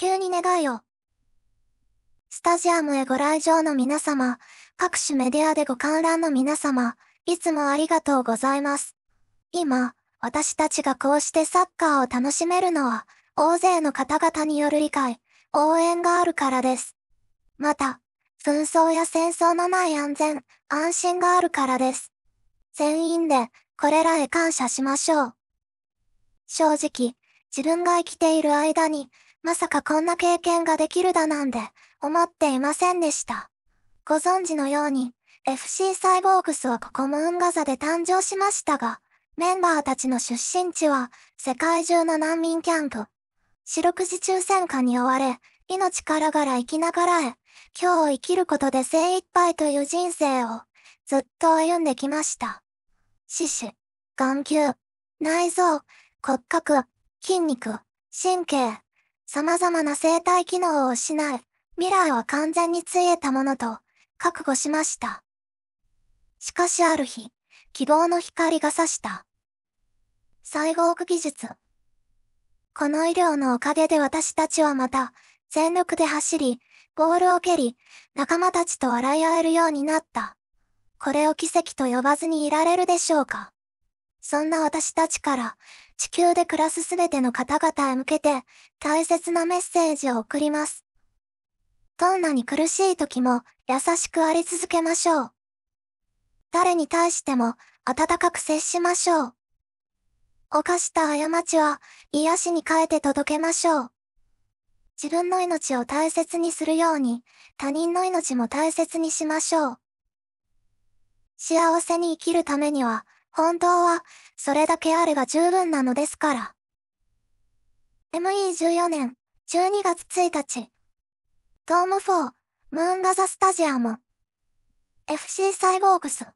急に願いを。スタジアムへご来場の皆様、各種メディアでご観覧の皆様、いつもありがとうございます。今、私たちがこうしてサッカーを楽しめるのは、大勢の方々による理解、応援があるからです。また、紛争や戦争のない安全、安心があるからです。全員で、これらへ感謝しましょう。正直、自分が生きている間に、まさかこんな経験ができるだなんて思っていませんでした。ご存知のように、FC サイボーグスはここムーンガザで誕生しましたが、メンバーたちの出身地は世界中の難民キャンプ。四六時中戦火に追われ、命からがら生きながらへ、今日を生きることで精一杯という人生をずっと歩んできました。四肢、眼球、内臓、骨格、筋肉、神経、様々な生体機能を失う、ミラーは完全についえたものと、覚悟しました。しかしある日、希望の光が差した。最後奥技術。この医療のおかげで私たちはまた、全力で走り、ボールを蹴り、仲間たちと笑い合えるようになった。これを奇跡と呼ばずにいられるでしょうか。そんな私たちから、地球で暮らすすべての方々へ向けて大切なメッセージを送ります。どんなに苦しい時も優しくあり続けましょう。誰に対しても温かく接しましょう。犯した過ちは癒しに変えて届けましょう。自分の命を大切にするように他人の命も大切にしましょう。幸せに生きるためには本当は、それだけあれば十分なのですから。ME14 年、12月1日。ドーム4、ムーンガザスタジアム。FC サイボーグス。